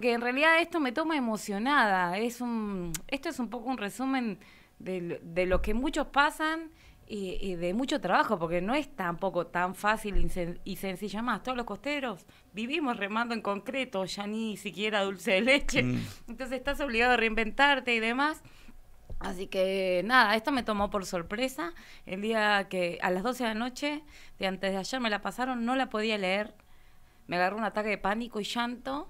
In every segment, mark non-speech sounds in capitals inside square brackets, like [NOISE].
que en realidad esto me toma emocionada. Es un, esto es un poco un resumen de, de lo que muchos pasan y, de mucho trabajo, porque no es tampoco tan fácil y, sencilla más. Todos los costeros vivimos remando en concreto, ya ni siquiera dulce de leche. Mm. Entonces estás obligado a reinventarte y demás. Así que nada, esto me tomó por sorpresa. El día que a las 12 de la noche de antes de ayer me la pasaron, no la podía leer. Me agarró un ataque de pánico y llanto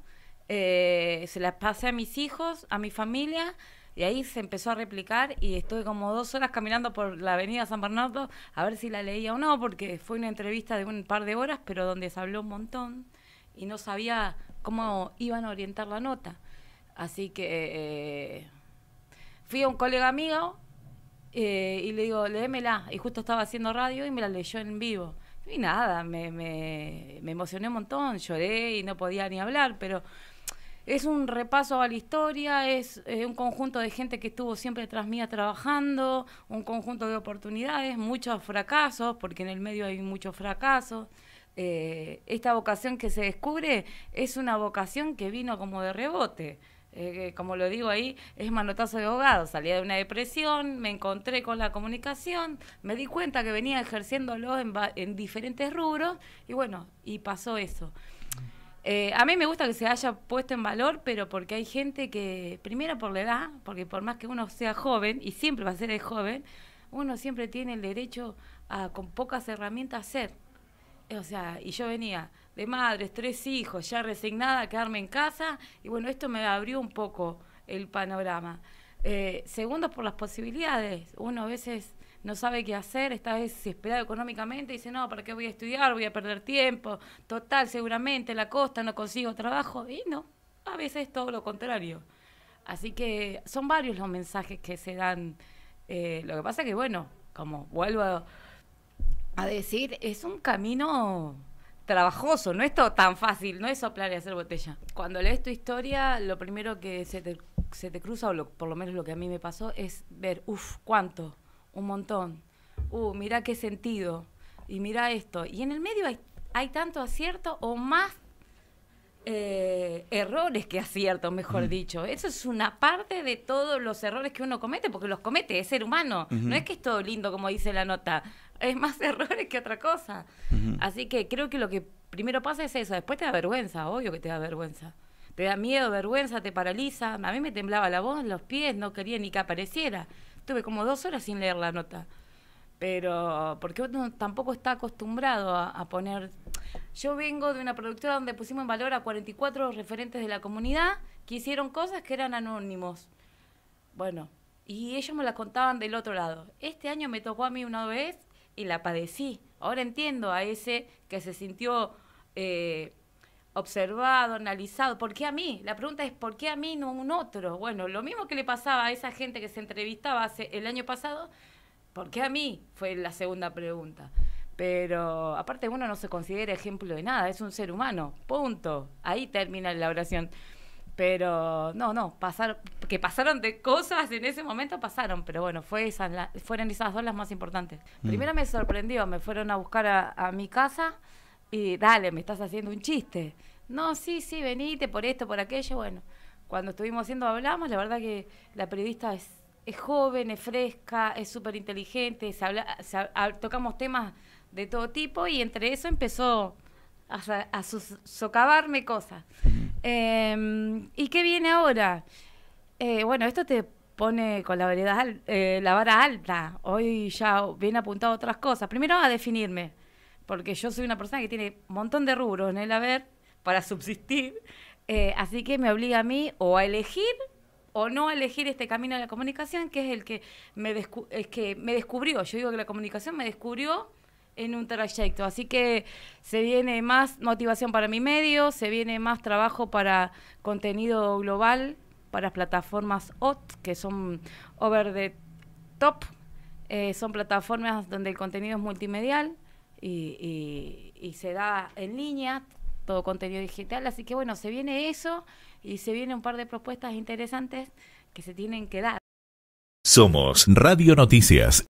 eh, se las pasé a mis hijos, a mi familia. Y ahí se empezó a replicar y estuve como dos horas caminando por la avenida San Bernardo a ver si la leía o no, porque fue una entrevista de un par de horas, pero donde se habló un montón y no sabía cómo iban a orientar la nota. Así que eh, fui a un colega amigo eh, y le digo, léemela. Y justo estaba haciendo radio y me la leyó en vivo. Y nada, me, me emocioné un montón, lloré y no podía ni hablar, pero es un repaso a la historia, es un conjunto de gente que estuvo siempre tras mía trabajando, un conjunto de oportunidades, muchos fracasos, porque en el medio hay muchos fracasos. Eh, esta vocación que se descubre es una vocación que vino como de rebote. Eh, como lo digo ahí, es manotazo de abogado, Salía de una depresión, me encontré con la comunicación, me di cuenta que venía ejerciéndolo en, en diferentes rubros y bueno, y pasó eso. Eh, a mí me gusta que se haya puesto en valor, pero porque hay gente que, primero por la edad, porque por más que uno sea joven, y siempre va a ser el joven, uno siempre tiene el derecho a con pocas herramientas ser. Eh, o sea, y yo venía de madres, tres hijos, ya resignada a quedarme en casa, y bueno, esto me abrió un poco el panorama. Eh, segundo, por las posibilidades. Uno a veces no sabe qué hacer, esta está desesperado económicamente, dice, no, ¿para qué voy a estudiar? Voy a perder tiempo. Total, seguramente la costa no consigo trabajo. Y no, a veces todo lo contrario. Así que son varios los mensajes que se dan. Eh, lo que pasa que, bueno, como vuelvo a decir, es un camino trabajoso, no es todo tan fácil, no es soplar y hacer botella. Cuando lees tu historia, lo primero que se te, se te cruza, o por lo menos lo que a mí me pasó, es ver, uff, cuánto, un montón, uh, mira qué sentido, y mira esto. Y en el medio hay, hay tanto acierto o más eh, errores que acierto mejor mm. dicho. Eso es una parte de todos los errores que uno comete, porque los comete, es ser humano. No es que es todo lindo, como dice la nota. Es más [LAUGHS] errores que otra cosa. Así que creo que lo que primero pasa es eso. Después te da vergüenza, obvio que te da vergüenza. Te da miedo, vergüenza, te paraliza. A mí me temblaba la voz, los pies, no quería ni que apareciera. Tuve como dos horas sin leer la nota pero porque uno tampoco está acostumbrado a, poner... Yo vengo de una productora donde pusimos en valor a 44 referentes de la comunidad que hicieron cosas que eran anónimos. Bueno, y ellos me las contaban del otro lado. Este año me tocó a mí una vez y la padecí. Ahora entiendo a ese que se sintió eh, observado, analizado. ¿Por qué a mí? La pregunta es, ¿por qué a mí no un otro? Bueno, lo mismo que le pasaba a esa gente que se entrevistaba hace, el año pasado, ¿Por qué a mí? Fue la segunda pregunta. Pero aparte uno no se considera ejemplo de nada, es un ser humano, punto. Ahí termina la oración. Pero no, no, pasaron, que pasaron de cosas en ese momento, pasaron, pero bueno, fue fueron esas dos las más importantes. Mm. Primero me sorprendió, me fueron a buscar a, mi casa y dale, me estás haciendo un chiste. No, sí, sí, venite por esto, por aquello, bueno cuando estuvimos haciendo hablamos, la verdad que la periodista es es joven, es fresca, es súper inteligente, tocamos temas de todo tipo y entre eso empezó a, socavarme cosas. Em, ¿Y qué viene ahora? Eh, bueno, esto te pone con la, variedad, eh, la vara alta. Hoy ya viene apuntado otras cosas. Primero a definirme, porque yo soy una persona que tiene un montón de rubros en el haber para subsistir. Eh, así que me obliga a mí o a elegir o no elegir este camino de la comunicación, que es el que me, es que me descubrió. Yo digo que la comunicación me descubrió en un trayecto. Así que se viene más motivación para mi medio, se viene más trabajo para contenido global, para plataformas OT, que son over the top. Eh, son plataformas donde el contenido es multimedial y se da en línea, todo contenido digital. Así que bueno, se viene eso y se viene un par de propuestas interesantes que se tienen que dar. Somos Radio Noticias.